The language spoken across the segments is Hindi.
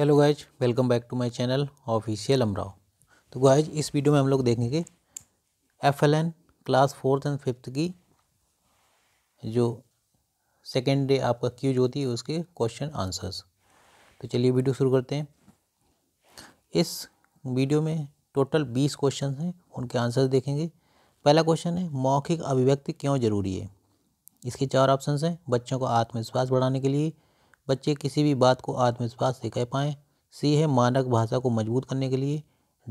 hello guys welcome back to my channel official Amrao तो गाइज इस वीडियो में हम लोग देखेंगे F L N class fourth and fifth की जो सेकेंड डे आपका क्यूज होती है उसके क्वेश्चन आंसर्स तो चलिए वीडियो शुरू करते हैं इस वीडियो में टोटल बीस क्वेश्चन हैं उनके आंसर्स देखेंगे पहला क्वेश्चन है मौखिक अभिव्यक्ति क्यों जरूरी है इसके चार ऑप्शन हैं बच्चों को आत्मविश्वास बढ़ाने के लिए बच्चे किसी भी बात को आत्मविश्वास से कह पाएँ सी है मानक भाषा को मजबूत करने के लिए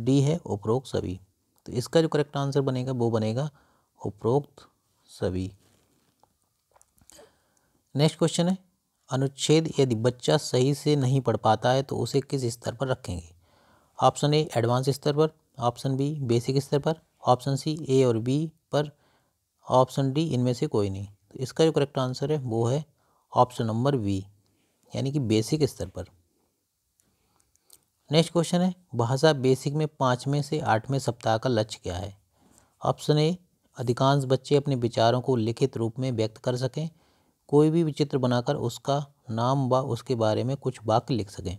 डी है उपरोक्त सभी तो इसका जो करेक्ट आंसर बनेगा वो बनेगा उपरोक्त सभी नेक्स्ट क्वेश्चन है अनुच्छेद यदि बच्चा सही से नहीं पढ़ पाता है तो उसे किस स्तर पर रखेंगे ऑप्शन ए एडवांस स्तर पर ऑप्शन बी बेसिक स्तर पर ऑप्शन सी ए और बी पर ऑप्शन डी इनमें से कोई नहीं तो इसका जो करेक्ट आंसर है वो है ऑप्शन नंबर बी यानी कि बेसिक स्तर पर नेक्स्ट क्वेश्चन है भाषा बेसिक में पाँचवें से आठवें सप्ताह का लक्ष्य क्या है ऑप्शन ए अधिकांश बच्चे अपने विचारों को लिखित रूप में व्यक्त कर सकें कोई भी चित्र बनाकर उसका नाम व उसके बारे में कुछ वाक्य लिख सकें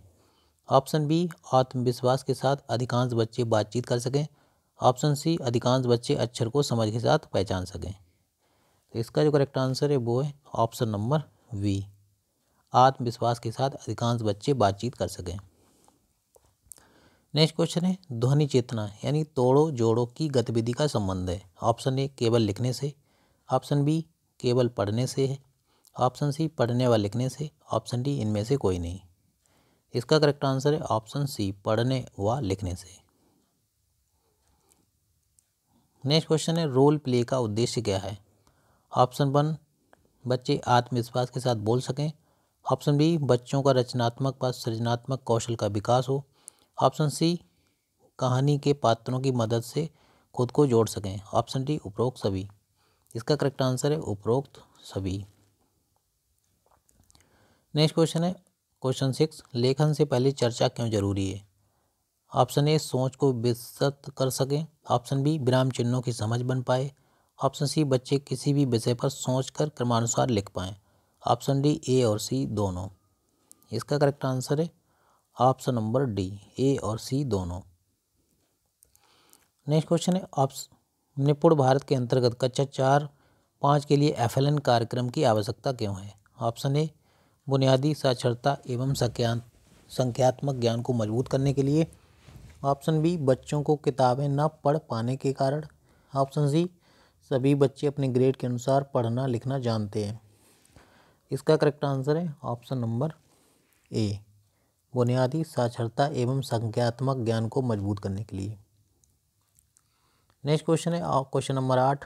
ऑप्शन बी आत्मविश्वास के साथ अधिकांश बच्चे बातचीत कर सकें ऑप्शन सी अधिकांश बच्चे अक्षर को समझ के साथ पहचान सकें तो इसका जो करेक्ट आंसर है वो है ऑप्शन नंबर वी आत्मविश्वास के साथ अधिकांश बच्चे बातचीत कर सकें नेक्स्ट क्वेश्चन है ध्वनि चेतना यानी तोड़ो जोड़ो की गतिविधि का संबंध है ऑप्शन ए केवल लिखने से ऑप्शन बी केवल पढ़ने से है ऑप्शन सी पढ़ने व लिखने से ऑप्शन डी इनमें से कोई नहीं इसका करेक्ट आंसर है ऑप्शन सी पढ़ने व लिखने से नेक्स्ट क्वेश्चन है रोल प्ले का उद्देश्य क्या है ऑप्शन वन बच्चे आत्मविश्वास के साथ बोल सकें ऑप्शन बी बच्चों का रचनात्मक व सृजनात्मक कौशल का विकास हो ऑप्शन सी कहानी के पात्रों की मदद से खुद को जोड़ सकें ऑप्शन डी उपरोक्त सभी इसका करेक्ट आंसर है उपरोक्त सभी नेक्स्ट क्वेश्चन है क्वेश्चन सिक्स लेखन से पहले चर्चा क्यों जरूरी है ऑप्शन ए सोच को विस्तृत कर सकें ऑप्शन बी विराम चिन्हों की समझ बन पाए ऑप्शन सी बच्चे किसी भी विषय पर सोच कर क्रमानुसार लिख पाएँ ऑप्शन डी ए और सी दोनों इसका करेक्ट आंसर है ऑप्शन नंबर डी ए और सी दोनों नेक्स्ट क्वेश्चन है ऑप्शन निपुण भारत के अंतर्गत कक्षा चार पाँच के लिए एफ कार्यक्रम की आवश्यकता क्यों है ऑप्शन ए बुनियादी साक्षरता एवं संख्यात्मक ज्ञान को मजबूत करने के लिए ऑप्शन बी बच्चों को किताबें न पढ़ पाने के कारण ऑप्शन सी सभी बच्चे अपने ग्रेड के अनुसार पढ़ना लिखना जानते हैं इसका करेक्ट आंसर है ऑप्शन नंबर ए बुनियादी साक्षरता एवं संख्यात्मक ज्ञान को मजबूत करने के लिए नेक्स्ट क्वेश्चन है क्वेश्चन नंबर आठ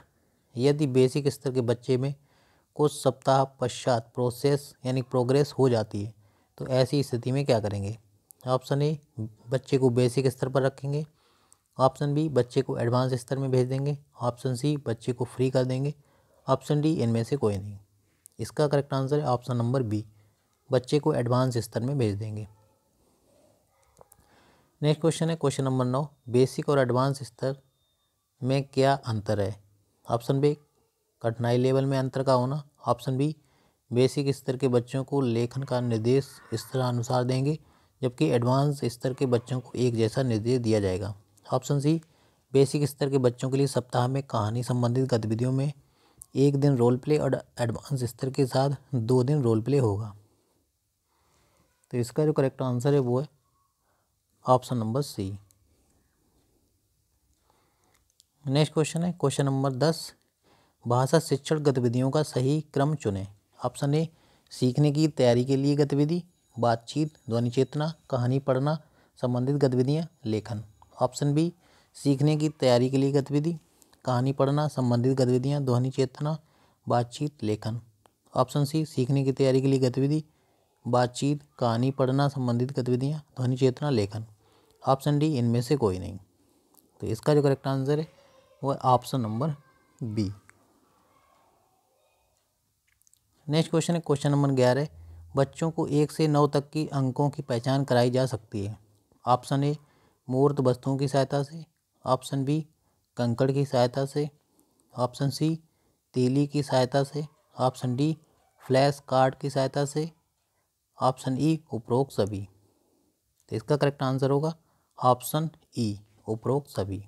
यदि बेसिक स्तर के बच्चे में कुछ सप्ताह पश्चात प्रोसेस यानी प्रोग्रेस हो जाती है तो ऐसी स्थिति में क्या करेंगे ऑप्शन ए बच्चे को बेसिक स्तर पर रखेंगे ऑप्शन बी बच्चे को एडवांस स्तर में भेज देंगे ऑप्शन सी बच्चे को फ्री कर देंगे ऑप्शन डी इनमें से कोई नहीं इसका करेक्ट आंसर है ऑप्शन नंबर बी बच्चे को एडवांस स्तर में भेज देंगे नेक्स्ट क्वेश्चन है क्वेश्चन नंबर नौ बेसिक और एडवांस स्तर में क्या अंतर है ऑप्शन बी कठिनाई लेवल में अंतर का होना ऑप्शन बी बेसिक स्तर के बच्चों को लेखन का निर्देश स्तर अनुसार देंगे जबकि एडवांस स्तर के बच्चों को एक जैसा निर्देश दिया जाएगा ऑप्शन सी बेसिक स्तर के बच्चों के लिए सप्ताह में कहानी संबंधित गतिविधियों में एक दिन रोल प्ले और एडवांस स्तर के साथ दो दिन रोल प्ले होगा तो इसका जो करेक्ट आंसर है वो है option number C next question है क्वेश्चन नंबर दस भाषा शिक्षण गतिविधियों का सही क्रम चुनें ऑप्शन ए सीखने की तैयारी के लिए गतिविधि बातचीत ध्वनि चेतना कहानी पढ़ना संबंधित गतिविधियाँ लेखन ऑप्शन बी सीखने की तैयारी के लिए गतिविधि कहानी पढ़ना संबंधित गतिविधियाँ ध्वनि चेतना बातचीत लेखन ऑप्शन सी सीखने की तैयारी के लिए गतिविधि बातचीत कहानी पढ़ना संबंधित गतिविधियाँ ध्वनि चेतना लेखन ऑप्शन डी इनमें से कोई नहीं तो इसका जो करेक्ट आंसर है वो option number B next question है क्वेश्चन नंबर ग्यारह बच्चों को एक से नौ तक की अंकों की पहचान कराई जा सकती है ऑप्शन ए मूर्त वस्तुओं की सहायता से ऑप्शन बी कंकड़ की सहायता से ऑप्शन सी तीली की सहायता से ऑप्शन डी फ्लैश कार्ड की सहायता से ऑप्शन ई उपरोक्त सभी तो इसका करेक्ट आंसर होगा ऑप्शन ई उपरोक्त सभी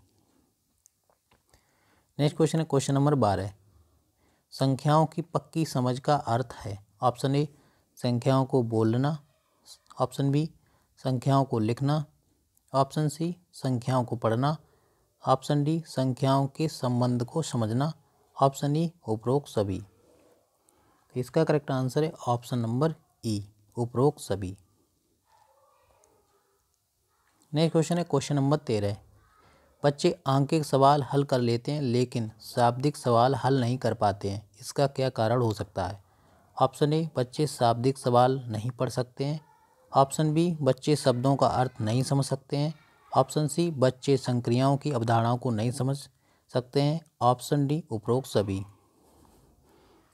नेक्स्ट क्वेश्चन है क्वेश्चन नंबर बारह संख्याओं की पक्की समझ का अर्थ है ऑप्शन ए संख्याओं को बोलना ऑप्शन बी संख्याओं को लिखना ऑप्शन सी संख्याओं को पढ़ना ऑप्शन डी संख्याओं के संबंध को समझना ऑप्शन ई उपरोक्त सभी तो इसका करेक्ट आंसर है ऑप्शन नंबर ई उपरोक्त सभी नेक्स्ट क्वेश्चन है क्वेश्चन नंबर तेरह बच्चे आंकिक सवाल हल कर लेते हैं लेकिन शाब्दिक सवाल हल नहीं कर पाते हैं इसका क्या कारण हो सकता है ऑप्शन ए बच्चे शाब्दिक सवाल नहीं पढ़ सकते हैं ऑप्शन बी बच्चे शब्दों का अर्थ नहीं समझ सकते हैं ऑप्शन सी बच्चे संक्रियाओं की अवधारणाओं को नहीं समझ सकते हैं ऑप्शन डी उपरोक्त सभी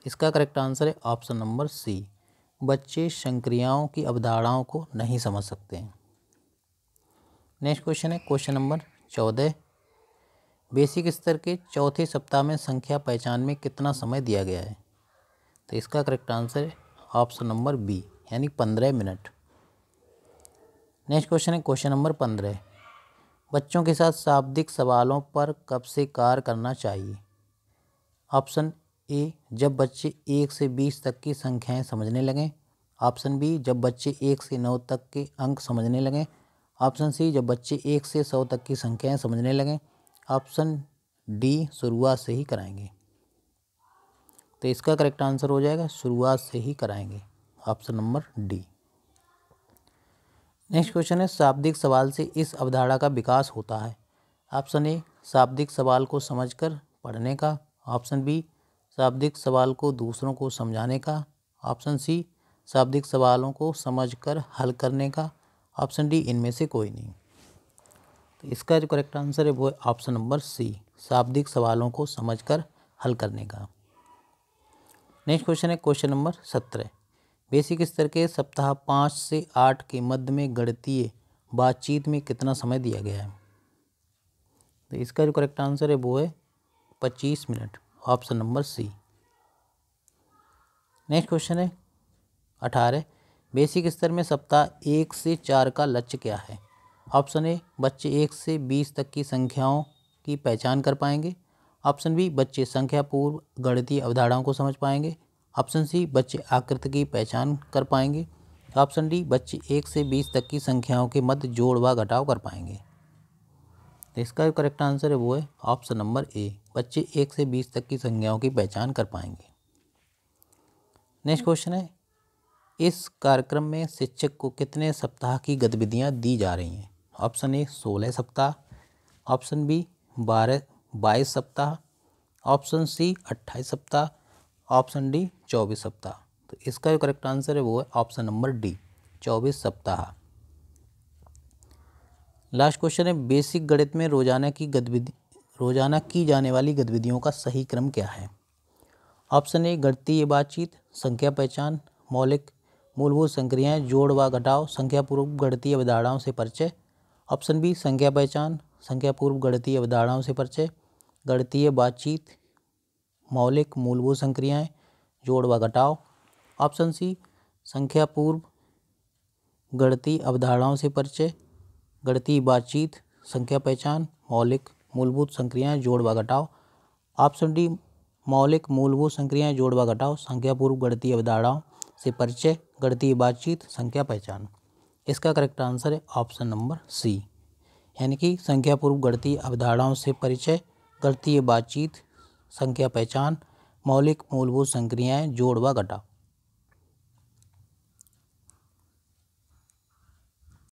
इसका करेक्ट आंसर है ऑप्शन नंबर सी बच्चे संक्रियाओं की अवधारणाओं को नहीं समझ सकते हैं नेक्स्ट क्वेश्चन है क्वेश्चन नंबर चौदह बेसिक स्तर के चौथे सप्ताह में संख्या पहचान में कितना समय दिया गया है तो इसका करेक्ट आंसर है ऑप्शन नंबर बी यानी पंद्रह मिनट नेक्स्ट क्वेश्चन है क्वेश्चन नंबर पंद्रह बच्चों के साथ शाब्दिक सवालों पर कब से कार्य करना चाहिए ऑप्शन ए जब बच्चे एक से बीस तक की संख्याएं समझने लगें ऑप्शन बी जब बच्चे एक से नौ तक के अंक समझने लगें ऑप्शन सी जब बच्चे एक से सौ तक की संख्याएं समझने लगें ऑप्शन डी शुरुआत से ही कराएंगे तो इसका करेक्ट आंसर हो जाएगा शुरुआत से ही कराएंगे option number D next question है शाब्दिक सवाल से इस अवधारणा का विकास होता है ऑप्शन ए शाब्दिक सवाल को समझकर पढ़ने का ऑप्शन बी शाब्दिक सवाल को दूसरों को समझाने का ऑप्शन सी शाब्दिक सवालों को समझकर हल करने का ऑप्शन डी इनमें से कोई नहीं तो इसका जो करेक्ट आंसर है वो है ऑप्शन नंबर सी शाब्दिक सवालों को समझकर हल करने का नेक्स्ट क्वेश्चन है क्वेश्चन नंबर सत्रह बेसिक स्तर के सप्ताह पाँच से आठ के मध्य में गणतीय बातचीत में कितना समय दिया गया है तो इसका जो करेक्ट आंसर है वो है पच्चीस minute option number C next question है अठारह बेसिक स्तर में सप्ताह एक से चार का लक्ष्य क्या है ऑप्शन ए बच्चे एक से बीस तक की संख्याओं की पहचान कर पाएंगे ऑप्शन बी बच्चे संख्या पूर्व गणितीय अवधारणाओं को समझ पाएंगे ऑप्शन सी बच्चे आकृति की पहचान कर पाएंगे ऑप्शन डी बच्चे एक से बीस तक की संख्याओं के मध्य जोड़ व घटाव कर पाएंगे तो इसका जो करेक्ट आंसर है वो है ऑप्शन नंबर ए बच्चे एक से बीस तक की संख्याओं की पहचान कर पाएंगे नेक्स्ट क्वेश्चन है इस कार्यक्रम में शिक्षक को कितने सप्ताह की गतिविधियाँ दी जा रही हैं ऑप्शन ए सोलह सप्ताह ऑप्शन बी बारह बाईस सप्ताह ऑप्शन सी अट्ठाईस सप्ताह ऑप्शन डी चौबीस सप्ताह तो इसका जो करेक्ट आंसर है वो है ऑप्शन नंबर डी चौबीस सप्ताह लास्ट क्वेश्चन है बेसिक गणित में रोजाना की गतिविधि रोजाना की जाने वाली गतिविधियों का सही क्रम क्या है ऑप्शन ए गणतीय बातचीत संख्या पहचान मौलिक मूलभूत संक्रियाएँ जोड़ व घटाव संख्यापूर्व गणतीय अवधारणाओं से परिचय ऑप्शन बी संख्या पहचान संख्यापूर्व गणतीय अवधारणाओं से परिचय गणतीय बातचीत मौलिक मूलभूत संक्रियाएं जोड़ व घटाव ऑप्शन सी संख्या पूर्व गणती अवधारणाओं से परिचय गणती बातचीत संख्या पहचान मौलिक मूलभूत संक्रियाएं जोड़ व घटाव ऑप्शन डी मौलिक मूलभूत संक्रियाएं जोड़ व घटाओ संख्या पूर्व गणती अवधारणाओं से परिचय गणती बातचीत संख्या पहचान इसका करेक्ट आंसर है ऑप्शन नंबर सी यानी कि संख्या पूर्व गणती अवधारणाओं से परिचय गणतीय बातचीत संख्या पहचान मौलिक मूलभूत संक्रियाएं जोड़ व घटाव